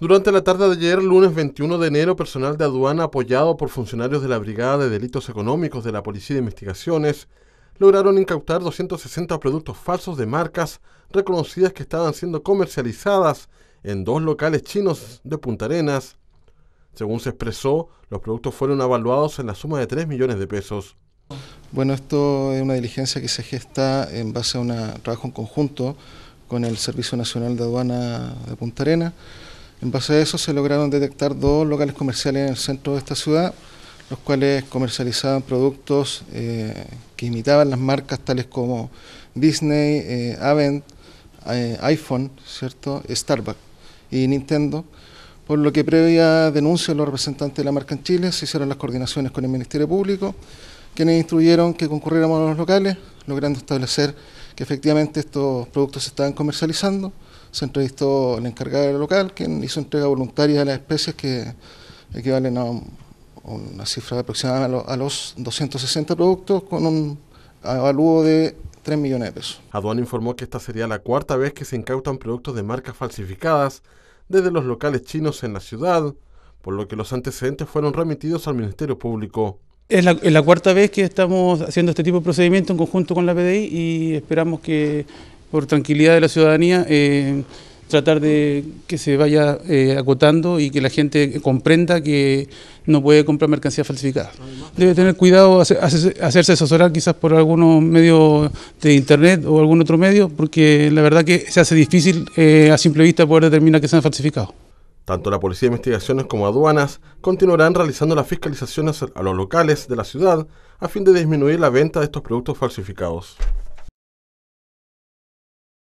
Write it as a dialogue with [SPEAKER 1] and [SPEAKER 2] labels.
[SPEAKER 1] Durante la tarde de ayer, lunes 21 de enero, personal de aduana apoyado por funcionarios de la Brigada de Delitos Económicos de la Policía de Investigaciones lograron incautar 260 productos falsos de marcas reconocidas que estaban siendo comercializadas en dos locales chinos de Punta Arenas. Según se expresó, los productos fueron evaluados en la suma de 3 millones de pesos.
[SPEAKER 2] Bueno, esto es una diligencia que se gesta en base a un trabajo en conjunto con el Servicio Nacional de Aduana de Punta Arenas en base a eso se lograron detectar dos locales comerciales en el centro de esta ciudad, los cuales comercializaban productos eh, que imitaban las marcas tales como Disney, eh, Avent, eh, iPhone, ¿cierto? Starbucks y Nintendo, por lo que previa denuncia de los representantes de la marca en Chile se hicieron las coordinaciones con el Ministerio Público, quienes instruyeron que concurriéramos a los locales, logrando establecer que efectivamente estos productos se estaban comercializando se entrevistó el encargado del local, quien hizo entrega voluntaria de las especies que equivalen a una cifra aproximada a los 260 productos con un avalúo de 3 millones de
[SPEAKER 1] pesos. Aduana informó que esta sería la cuarta vez que se incautan productos de marcas falsificadas desde los locales chinos en la ciudad, por lo que los antecedentes fueron remitidos al Ministerio Público.
[SPEAKER 3] Es la, es la cuarta vez que estamos haciendo este tipo de procedimiento en conjunto con la PDI y esperamos que por tranquilidad de la ciudadanía, eh, tratar de que se vaya eh, acotando y que la gente comprenda que no puede comprar mercancías falsificadas. Debe tener cuidado, hacerse asesorar quizás por algunos medio de internet o algún otro medio, porque la verdad que se hace difícil eh, a simple vista poder determinar que sean falsificados
[SPEAKER 1] Tanto la Policía de Investigaciones como aduanas continuarán realizando las fiscalizaciones a los
[SPEAKER 2] locales de la ciudad a fin de disminuir la venta de estos productos falsificados.